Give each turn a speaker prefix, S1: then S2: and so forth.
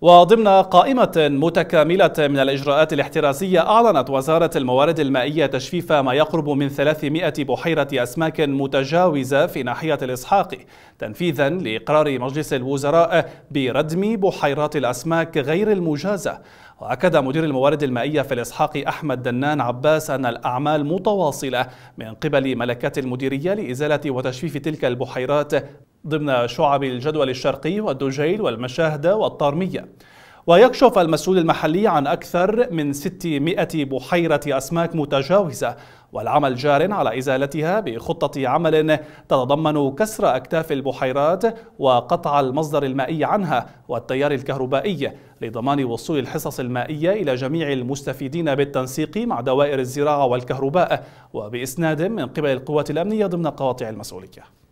S1: وضمن قائمة متكاملة من الإجراءات الاحترازية أعلنت وزارة الموارد المائية تجفيف ما يقرب من 300 بحيرة أسماك متجاوزة في ناحية الإسحاق تنفيذا لإقرار مجلس الوزراء بردم بحيرات الأسماك غير المجازة وأكد مدير الموارد المائية في الإسحاق أحمد دنان عباس أن الأعمال متواصلة من قبل ملكات المديرية لإزالة وتجفيف تلك البحيرات ضمن شعب الجدول الشرقي والدجيل والمشاهدة والطارمية ويكشف المسؤول المحلي عن أكثر من 600 بحيرة أسماك متجاوزة والعمل جار على إزالتها بخطة عمل تتضمن كسر أكتاف البحيرات وقطع المصدر المائي عنها والتيار الكهربائي لضمان وصول الحصص المائية إلى جميع المستفيدين بالتنسيق مع دوائر الزراعة والكهرباء وبإسناد من قبل القوات الأمنية ضمن قواطع المسؤولية